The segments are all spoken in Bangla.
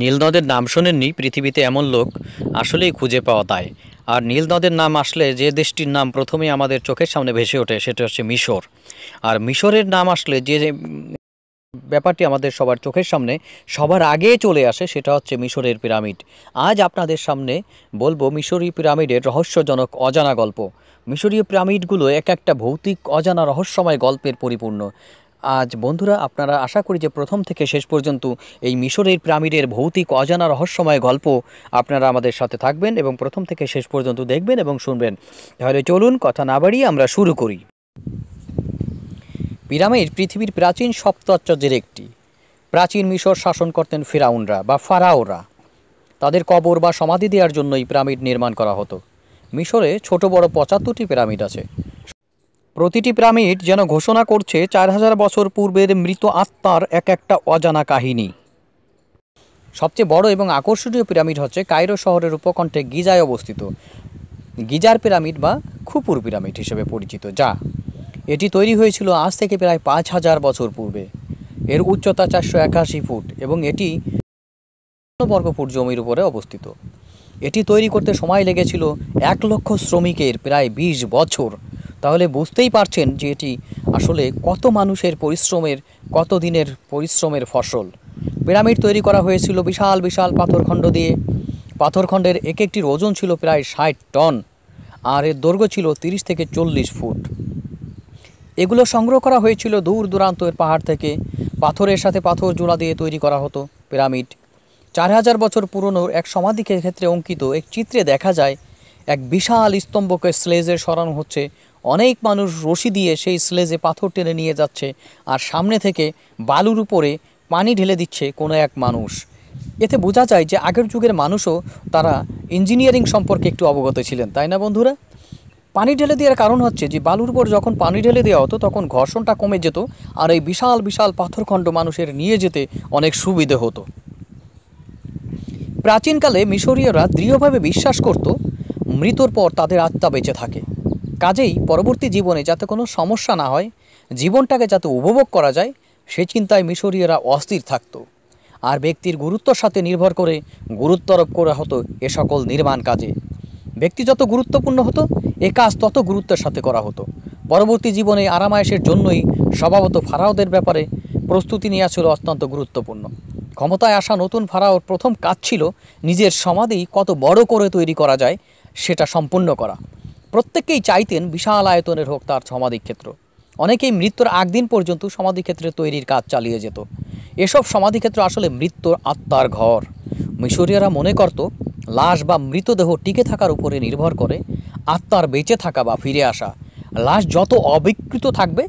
নীলনদের নাম শোনেননি পৃথিবীতে এমন লোক আসলেই খুঁজে পাওয়া তাই আর নীল নদের নাম আসলে যে দেশটির নাম প্রথমে আমাদের চোখের সামনে ভেসে ওঠে সেটা হচ্ছে মিশর আর মিশরের নাম আসলে যে ব্যাপারটি আমাদের সবার চোখের সামনে সবার আগে চলে আসে সেটা হচ্ছে মিশরের পিরামিড আজ আপনাদের সামনে বলবো মিশরীয় পিরামিডের রহস্যজনক অজানা গল্প মিশরীয় পিরামিডগুলো এক একটা ভৌতিক অজানা রহস্যময় গল্পের পরিপূর্ণ আজ বন্ধুরা আপনারা আশা করি যে প্রথম থেকে শেষ পর্যন্ত এই মিশরের পিরামিডের ভৌতিক অজানা রহস্যময় গল্প আপনারা আমাদের সাথে থাকবেন এবং প্রথম থেকে শেষ পর্যন্ত দেখবেন এবং শুনবেন তাহলে চলুন কথা না বাড়িয়ে আমরা শুরু করি পিরামিড পৃথিবীর প্রাচীন সপ্তাশ্চর্যের একটি প্রাচীন মিশর শাসন করতেন ফেরাউনরা বা ফারাওরা তাদের কবর বা সমাধি দেওয়ার জন্য এই পিরামিড নির্মাণ করা হতো মিশরে ছোট বড় পঁচাত্তরটি পিরামিড আছে প্রতিটি পিরামিড যেন ঘোষণা করছে চার হাজার বছর পূর্বের মৃত আত্মার এক একটা অজানা কাহিনী সবচেয়ে বড় এবং আকর্ষণীয় পিরামিড হচ্ছে কায়রো শহরের উপকণ্ঠে গিজায় অবস্থিত গিজার পিরামিড বা খুপুর পিরামিড হিসেবে পরিচিত যা এটি তৈরি হয়েছিল আজ থেকে প্রায় পাঁচ হাজার বছর পূর্বে এর উচ্চতা চারশো একাশি ফুট এবং এটি বর্গ ফুট জমির উপরে অবস্থিত এটি তৈরি করতে সময় লেগেছিল এক লক্ষ শ্রমিকের প্রায় বিশ বছর তাহলে বুঝতেই পারছেন যে এটি আসলে কত মানুষের পরিশ্রমের কত দিনের পরিশ্রমের ফসল পিরামিড তৈরি করা হয়েছিল বিশাল বিশাল পাথরখণ্ড দিয়ে পাথরখণ্ডের এক একটির ওজন ছিল প্রায় ষাট টন আর এর দৈর্ঘ্য ছিল তিরিশ থেকে চল্লিশ ফুট এগুলো সংগ্রহ করা হয়েছিল দূর দূরান্তের পাহাড় থেকে পাথরের সাথে পাথর জোড়া দিয়ে তৈরি করা হতো পিরামিড চার হাজার বছর পুরনো এক সমাধিকে ক্ষেত্রে অঙ্কিত এক চিত্রে দেখা যায় এক বিশাল স্তম্ভকে স্লেজে সরানো হচ্ছে অনেক মানুষ রশি দিয়ে সেই স্লেজে পাথর টেনে নিয়ে যাচ্ছে আর সামনে থেকে বালুর উপরে পানি ঢেলে দিচ্ছে কোনো এক মানুষ এতে বোঝা যায় যে আগের যুগের মানুষও তারা ইঞ্জিনিয়ারিং সম্পর্কে একটু অবগত ছিলেন তাই না বন্ধুরা পানি ঢেলে দেওয়ার কারণ হচ্ছে যে বালুর উপর যখন পানি ঢেলে দেওয়া হতো তখন ঘর্ষণটা কমে যেত আর এই বিশাল বিশাল পাথরখণ্ড মানুষের নিয়ে যেতে অনেক সুবিধে হতো প্রাচীনকালে মিশরীয়রা দৃঢ়ভাবে বিশ্বাস করত মৃতর পর তাদের আত্মা বেঁচে থাকে কাজেই পরবর্তী জীবনে যাতে কোনো সমস্যা না হয় জীবনটাকে যাতে উপভোগ করা যায় সে চিন্তায় মিশরীয়রা অস্থির থাকত আর ব্যক্তির গুরুত্বর সাথে নির্ভর করে গুরুত্ব আরোপ করা হতো এ সকল নির্মাণ কাজে ব্যক্তি যত গুরুত্বপূর্ণ হতো এ কাজ তত গুরুত্বের সাথে করা হতো পরবর্তী জীবনে আরামায়েশের জন্যই স্বভাবত ফারাওদের ব্যাপারে প্রস্তুতি নেওয়া ছিল অত্যন্ত গুরুত্বপূর্ণ ক্ষমতায় আসা নতুন ফারাওর প্রথম কাজ ছিল নিজের সমাধি কত বড় করে তৈরি করা যায় সেটা সম্পূর্ণ করা প্রত্যেকেই চাইতেন বিশাল আয়তনের হোক তার সমাধিক্ষেত্র অনেকেই মৃত্যুর আগদিন পর্যন্ত সমাধিক্ষেত্রে তৈরির কাজ চালিয়ে যেত এসব সমাধিক্ষেত্র আসলে মৃত্যুর আত্মার ঘর মিশরীয়রা মনে করত লাশ বা মৃতদেহ টিকে থাকার উপরে নির্ভর করে আত্মার বেঁচে থাকা বা ফিরে আসা লাশ যত অবিকৃত থাকবে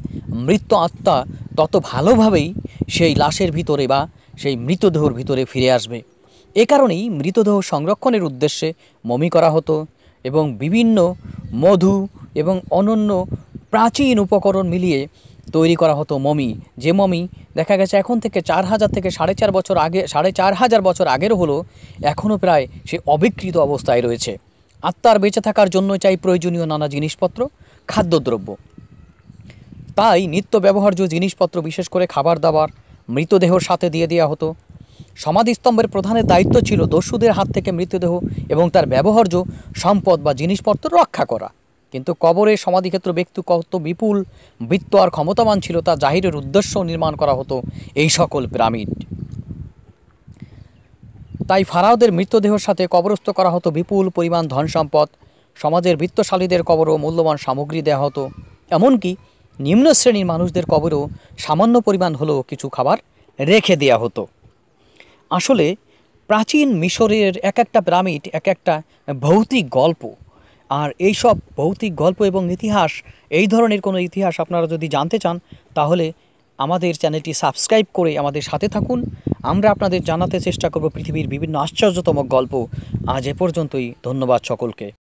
মৃত আত্মা তত ভালোভাবেই সেই লাশের ভিতরে বা সেই মৃতদেহর ভিতরে ফিরে আসবে এ কারণেই মৃতদেহ সংরক্ষণের উদ্দেশ্যে মমি করা হতো এবং বিভিন্ন মধু এবং অনন্য প্রাচীন উপকরণ মিলিয়ে তৈরি করা হতো মমি যে মমি দেখা গেছে এখন থেকে চার হাজার থেকে সাড়ে চার বছর আগে সাড়ে চার হাজার বছর আগের হলো এখনও প্রায় সে অবিকৃত অবস্থায় রয়েছে আত্মার বেঁচে থাকার জন্য চাই প্রয়োজনীয় নানা জিনিসপত্র খাদ্যদ্রব্য তাই নিত্য ব্যবহার্য জিনিসপত্র বিশেষ করে খাবার দাবার মৃতদেহর সাথে দিয়ে দেওয়া হতো সমাধিস্তম্ভের প্রধানের দায়িত্ব ছিল দস্যুদের হাত থেকে মৃতদেহ এবং তার ব্যবহার্য সম্পদ বা জিনিসপত্র রক্ষা করা কিন্তু কবরে সমাধিক্ষেত্র ব্যক্তি কত বিপুল বৃত্ত আর ক্ষমতাবান ছিল তা জাহিরের উদ্দেশ্য নির্মাণ করা হতো এই সকল পিরামিড তাই ফারাওদের মৃতদেহের সাথে কবরস্থ করা হতো বিপুল পরিমাণ ধন সম্পদ সমাজের বৃত্তশালীদের কবরও মূল্যবান সামগ্রী দেওয়া হতো এমনকি নিম্ন শ্রেণীর মানুষদের কবরও সামান্য পরিমাণ হলেও কিছু খাবার রেখে দেওয়া হতো আসলে প্রাচীন মিশরের এক একটা পিরামিড এক একটা ভৌতিক গল্প আর এই সব ভৌতিক গল্প এবং ইতিহাস এই ধরনের কোনো ইতিহাস আপনারা যদি জানতে চান তাহলে আমাদের চ্যানেলটি সাবস্ক্রাইব করে আমাদের সাথে থাকুন আমরা আপনাদের জানাতে চেষ্টা করব পৃথিবীর বিভিন্ন আশ্চর্যতম গল্প আজ এ পর্যন্তই ধন্যবাদ সকলকে